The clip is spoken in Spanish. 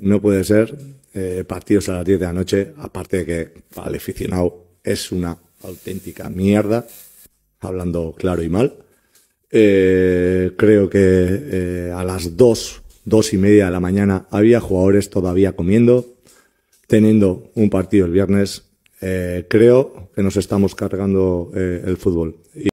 no puede ser eh, partidos a las 10 de la noche, aparte de que el aficionado es una auténtica mierda, hablando claro y mal. Eh, creo que eh, a las 2, 2 y media de la mañana había jugadores todavía comiendo, teniendo un partido el viernes. creo que nos estamos cargando el fútbol.